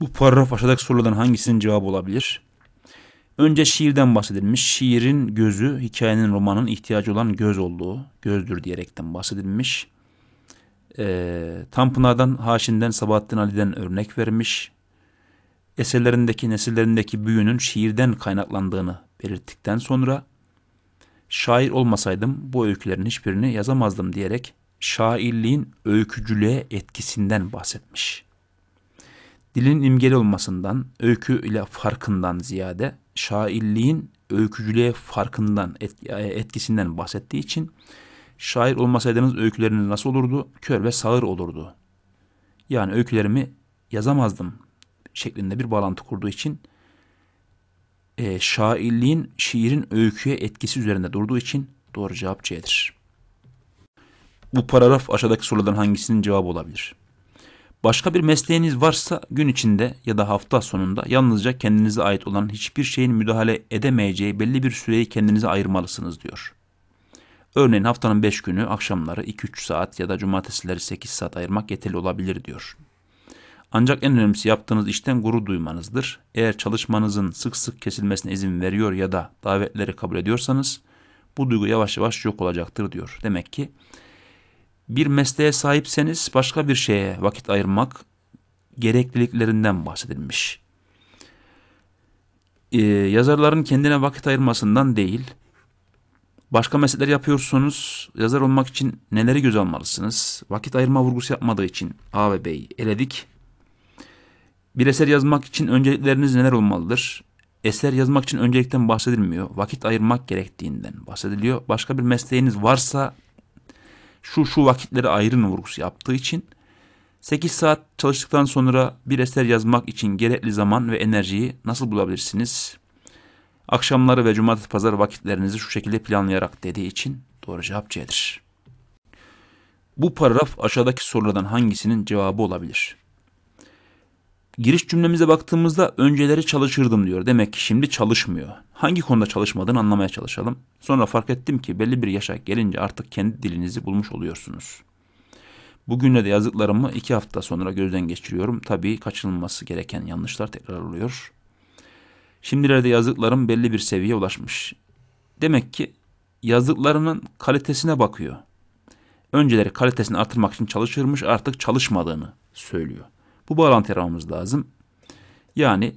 Bu paragraf aşağıdaki sorulardan hangisinin cevabı olabilir? Önce şiirden bahsedilmiş. Şiirin gözü hikayenin romanın ihtiyacı olan göz olduğu, gözdür diyerekten bahsedilmiş. Ee, Tanpınar'dan, Haşin'den, Sabahattin Ali'den örnek vermiş. Eserlerindeki, nesillerindeki büyünün şiirden kaynaklandığını belirttikten sonra şair olmasaydım bu öykülerin hiçbirini yazamazdım diyerek şairliğin öykücülüğe etkisinden bahsetmiş. Dilin imgeli olmasından, öykü ile farkından ziyade şairliğin öykücülüğe farkından, e, etkisinden bahsettiği için şair olmasaydınız öyküleriniz nasıl olurdu? Kör ve sağır olurdu. Yani öykülerimi yazamazdım şeklinde bir bağlantı kurduğu için e, şairliğin şiirin öyküye etkisi üzerinde durduğu için doğru cevap C'dir. Bu paragraf aşağıdaki sorulardan hangisinin cevabı olabilir? Başka bir mesleğiniz varsa gün içinde ya da hafta sonunda yalnızca kendinize ait olan hiçbir şeyin müdahale edemeyeceği belli bir süreyi kendinize ayırmalısınız diyor. Örneğin haftanın 5 günü akşamları 2-3 saat ya da cumartesileri 8 saat ayırmak yeterli olabilir diyor. Ancak en önemlisi yaptığınız işten gurur duymanızdır. Eğer çalışmanızın sık sık kesilmesine izin veriyor ya da davetleri kabul ediyorsanız bu duygu yavaş yavaş yok olacaktır diyor. Demek ki bir mesleğe sahipseniz başka bir şeye vakit ayırmak gerekliliklerinden bahsedilmiş. Ee, yazarların kendine vakit ayırmasından değil, başka meslekler yapıyorsunuz, yazar olmak için neleri göz almalısınız? Vakit ayırma vurgusu yapmadığı için A ve B'yi eledik. Bir eser yazmak için öncelikleriniz neler olmalıdır? Eser yazmak için öncelikten bahsedilmiyor. Vakit ayırmak gerektiğinden bahsediliyor. Başka bir mesleğiniz varsa şu şu vakitleri ayırın vurgusu yaptığı için 8 saat çalıştıktan sonra bir eser yazmak için gerekli zaman ve enerjiyi nasıl bulabilirsiniz? Akşamları ve cumartesi pazar vakitlerinizi şu şekilde planlayarak dediği için doğru cevap C'dir. Bu paragraf aşağıdaki sorulardan hangisinin cevabı olabilir? Giriş cümlemize baktığımızda önceleri çalışırdım diyor. Demek ki şimdi çalışmıyor. Hangi konuda çalışmadığını anlamaya çalışalım. Sonra fark ettim ki belli bir yaşa gelince artık kendi dilinizi bulmuş oluyorsunuz. Bugünle de yazdıklarımı iki hafta sonra gözden geçiriyorum. Tabii kaçınılması gereken yanlışlar tekrar oluyor. Şimdilerde yazdıklarım belli bir seviyeye ulaşmış. Demek ki yazdıklarının kalitesine bakıyor. Önceleri kalitesini artırmak için çalışırmış artık çalışmadığını söylüyor. Bu bağlantı aramamız lazım. Yani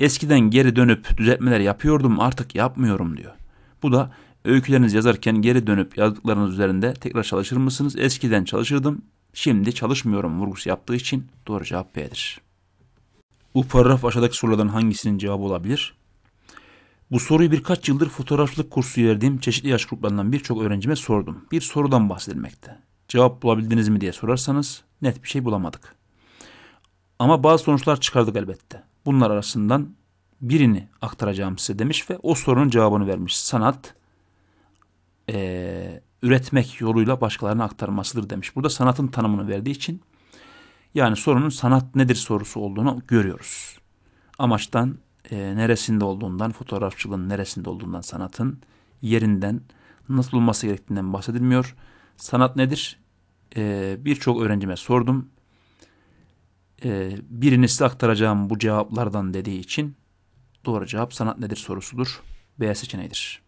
eskiden geri dönüp düzeltmeler yapıyordum artık yapmıyorum diyor. Bu da öyküleriniz yazarken geri dönüp yazdıklarınız üzerinde tekrar çalışır mısınız? Eskiden çalışırdım şimdi çalışmıyorum vurgusu yaptığı için doğru cevap B'dir. Bu paragraf aşağıdaki sorulardan hangisinin cevabı olabilir? Bu soruyu birkaç yıldır fotoğrafçılık kursu verdiğim çeşitli yaş gruplarından birçok öğrencime sordum. Bir sorudan bahsedilmekte. Cevap bulabildiniz mi diye sorarsanız net bir şey bulamadık. Ama bazı sonuçlar çıkardık elbette. Bunlar arasından birini aktaracağım size demiş ve o sorunun cevabını vermiş. Sanat e, üretmek yoluyla başkalarına aktarmasıdır demiş. Burada sanatın tanımını verdiği için yani sorunun sanat nedir sorusu olduğunu görüyoruz. Amaçtan e, neresinde olduğundan, fotoğrafçılığın neresinde olduğundan, sanatın yerinden nasıl olması gerektiğinden bahsedilmiyor. Sanat nedir? E, Birçok öğrencime sordum e, birini size aktaracağım bu cevaplardan dediği için doğru cevap sanat nedir sorusudur. B seçeneğidir.